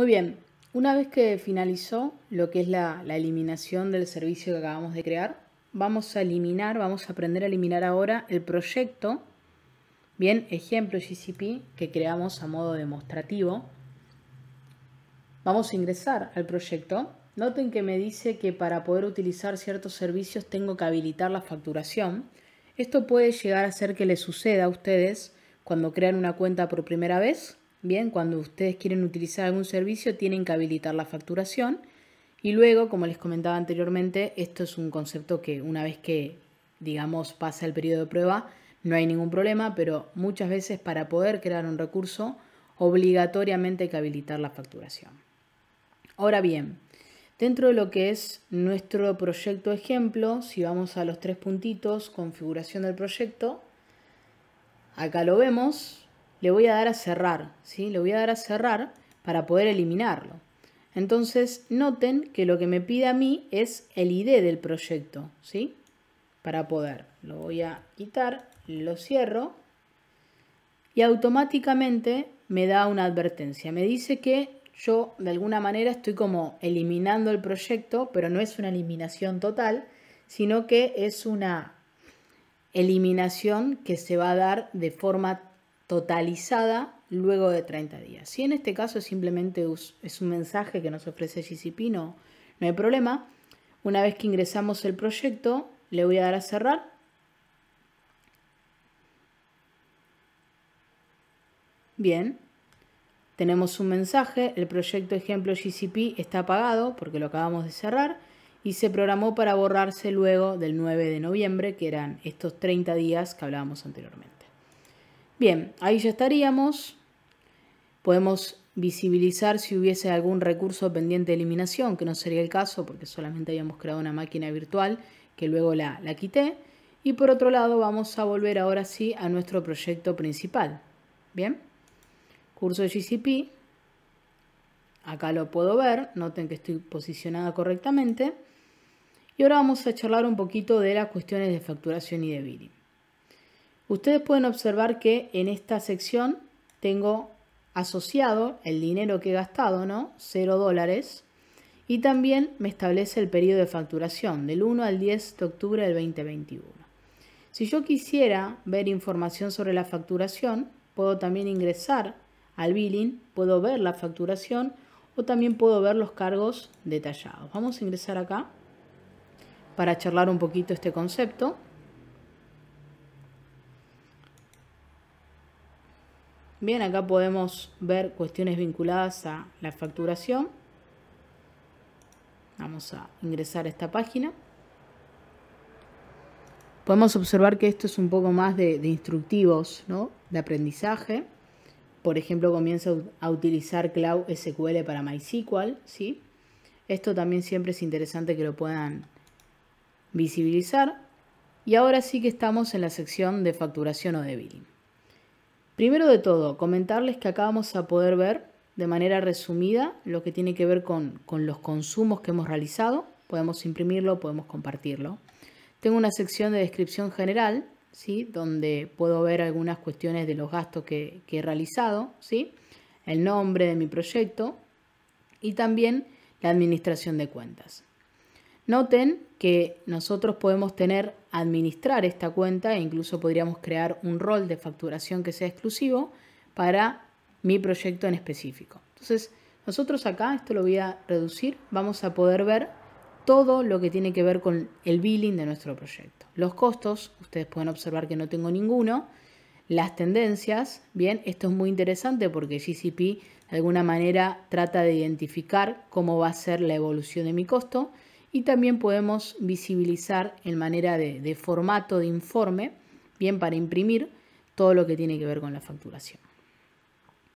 Muy bien, una vez que finalizó lo que es la, eliminación del servicio que acabamos de crear, vamos a eliminar, vamos a aprender a eliminar ahora el proyecto, bien, ejemplo GCP que creamos a modo demostrativo. Vamos a ingresar al proyecto. Noten que me dice que para poder utilizar ciertos servicios tengo que habilitar la facturación. Esto puede llegar a ser que les suceda a ustedes cuando crean una cuenta por primera vez Bien, cuando ustedes quieren utilizar algún servicio tienen que habilitar la facturación y luego, como les comentaba anteriormente, esto es un concepto que una vez que, digamos, pasa el periodo de prueba, no hay ningún problema, pero muchas veces para poder crear un recurso obligatoriamente hay que habilitar la facturación. Ahora bien, dentro de lo que es nuestro proyecto ejemplo, si vamos a los tres puntitos, configuración del proyecto, acá lo vemos, le voy a dar a cerrar, ¿sí? Le voy a dar a cerrar para poder eliminarlo. Entonces, noten que lo que me pide a mí es el ID del proyecto, ¿sí? Para poder. Lo voy a quitar, lo cierro y automáticamente me da una advertencia. Me dice que yo de alguna manera estoy como eliminando el proyecto, pero no es una eliminación total, sino que es una eliminación que se va a dar de forma totalizada luego de 30 días. Si en este caso simplemente es un mensaje que nos ofrece GCP, no, hay problema. Una vez que ingresamos el proyecto, le voy a dar a cerrar. Bien, tenemos un mensaje, el proyecto ejemplo GCP está apagado porque lo acabamos de cerrar y se programó para borrarse luego del 9 de noviembre, que eran estos 30 días que hablábamos anteriormente. Bien, ahí ya estaríamos. Podemos visibilizar si hubiese algún recurso pendiente de eliminación, que no sería el caso porque solamente habíamos creado una máquina virtual que luego la, quité. Y por otro lado vamos a volver ahora sí a nuestro proyecto principal. Bien, curso de GCP. Acá lo puedo ver, noten que estoy posicionada correctamente. Y ahora vamos a charlar un poquito de las cuestiones de facturación y de billing. Ustedes pueden observar que en esta sección tengo asociado el dinero que he gastado, ¿no? 0 dólares. Y también me establece el periodo de facturación del 1 al 10 de octubre del 2021. Si yo quisiera ver información sobre la facturación, puedo también ingresar al billing, puedo ver la facturación o también puedo ver los cargos detallados. Vamos a ingresar acá para charlar un poquito este concepto. Bien, acá podemos ver cuestiones vinculadas a la facturación. Vamos a ingresar a esta página. Podemos observar que esto es un poco más de, instructivos, ¿no? De aprendizaje. Por ejemplo, comienza a utilizar Cloud SQL para MySQL, ¿sí? Esto también siempre es interesante que lo puedan visibilizar. Y ahora sí que estamos en la sección de facturación o de billing. Primero de todo, comentarles que acá vamos a poder ver de manera resumida lo que tiene que ver con, los consumos que hemos realizado. Podemos imprimirlo, podemos compartirlo. Tengo una sección de descripción general, ¿sí? donde puedo ver algunas cuestiones de los gastos que, que he realizado, ¿sí? el nombre de mi proyecto y también la administración de cuentas. Noten que nosotros podemos tener, administrar esta cuenta e incluso podríamos crear un rol de facturación que sea exclusivo para mi proyecto en específico. Entonces, nosotros acá, esto lo voy a reducir, vamos a poder ver todo lo que tiene que ver con el billing de nuestro proyecto. Los costos, ustedes pueden observar que no tengo ninguno. Las tendencias, bien, esto es muy interesante porque GCP de alguna manera trata de identificar cómo va a ser la evolución de mi costo y también podemos visibilizar en manera de, de formato de informe, bien para imprimir todo lo que tiene que ver con la facturación.